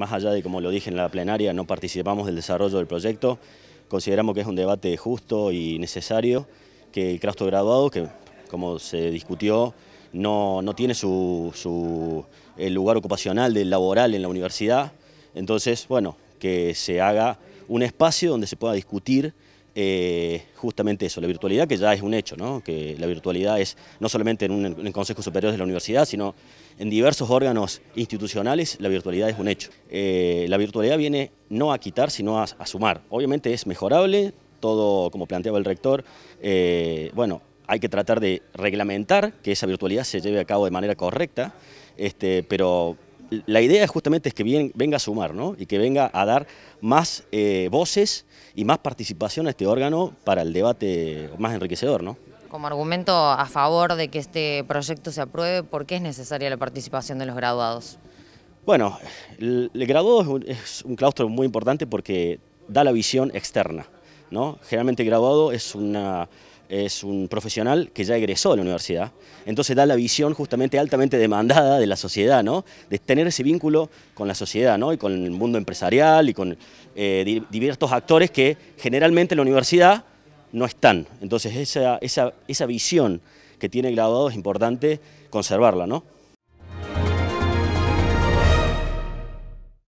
Más allá de, como lo dije en la plenaria, no participamos del desarrollo del proyecto, consideramos que es un debate justo y necesario, que el crasto graduado, que como se discutió, no, tiene su, el lugar ocupacional del laboral en la universidad, entonces, bueno, que se haga un espacio donde se pueda discutir eh, justamente eso, la virtualidad que ya es un hecho, que la virtualidad es no solamente en, un, Consejo Superior de la universidad, sino en diversos órganos institucionales, la virtualidad es un hecho. Eh, la virtualidad viene no a quitar, sino a, sumar. Obviamente es mejorable, todo como planteaba el rector, eh, bueno, hay que tratar de reglamentar que esa virtualidad se lleve a cabo de manera correcta, este, pero la idea justamente es que venga a sumar y que venga a dar más eh, voces y más participación a este órgano para el debate más enriquecedor. ¿no? Como argumento a favor de que este proyecto se apruebe, ¿por qué es necesaria la participación de los graduados? Bueno, el, graduado es un claustro muy importante porque da la visión externa. ¿no? Generalmente el graduado es una es un profesional que ya egresó de la universidad, entonces da la visión justamente altamente demandada de la sociedad, ¿no? de tener ese vínculo con la sociedad ¿no? y con el mundo empresarial y con eh, diversos actores que generalmente en la universidad no están. Entonces esa, esa visión que tiene el graduado es importante conservarla. ¿no?